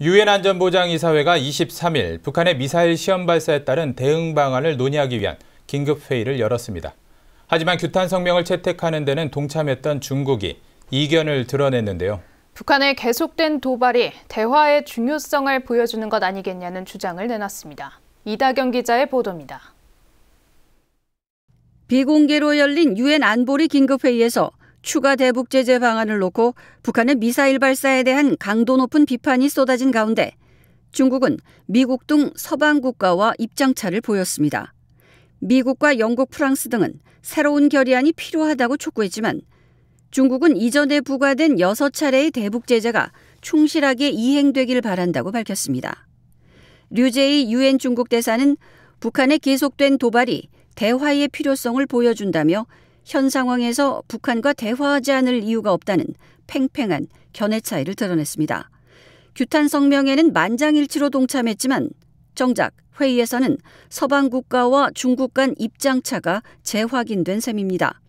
유엔 안전보장이사회가 23일 북한의 미사일 시험 발사에 따른 대응 방안을 논의하기 위한 긴급 회의를 열었습니다. 하지만 규탄 성명을 채택하는 데는 동참했던 중국이 이견을 드러냈는데요. 북한의 계속된 도발이 대화의 중요성을 보여주는 것 아니겠냐는 주장을 내놨습니다. 이다경 기자의 보도입니다. 비공개로 열린 유엔 안보리 긴급회의에서 추가 대북 제재 방안을 놓고 북한의 미사일 발사에 대한 강도 높은 비판이 쏟아진 가운데 중국은 미국 등 서방 국가와 입장차를 보였습니다. 미국과 영국, 프랑스 등은 새로운 결의안이 필요하다고 촉구했지만 중국은 이전에 부과된 6차례의 대북 제재가 충실하게 이행되길 바란다고 밝혔습니다. 류제이 유엔 중국 대사는 북한의 계속된 도발이 대화의 필요성을 보여준다며 현 상황에서 북한과 대화하지 않을 이유가 없다는 팽팽한 견해 차이를 드러냈습니다. 규탄 성명에는 만장일치로 동참했지만 정작 회의에서는 서방 국가와 중국 간 입장차가 재확인된 셈입니다.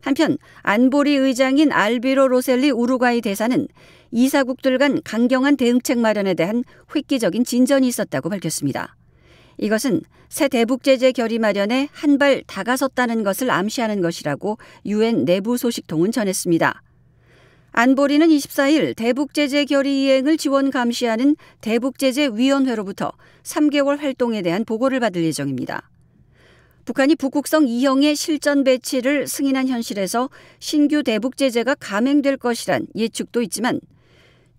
한편 안보리 의장인 알비로 로셀리 우루과이 대사는 이사국들 간 강경한 대응책 마련에 대한 획기적인 진전이 있었다고 밝혔습니다. 이것은 새 대북 제재 결의 마련에 한 발 다가섰다는 것을 암시하는 것이라고 유엔 내부 소식통은 전했습니다. 안보리는 24일 대북 제재 결의 이행을 지원 감시하는 대북 제재 위원회로부터 3개월 활동에 대한 보고를 받을 예정입니다. 북한이 북극성 2형의 실전 배치를 승인한 현실에서 신규 대북 제재가 감행될 것이란 예측도 있지만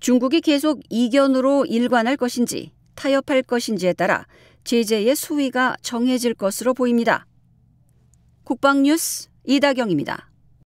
중국이 계속 이견으로 일관할 것인지 타협할 것인지에 따라 제재의 수위가 정해질 것으로 보입니다. 국방뉴스 이다경입니다.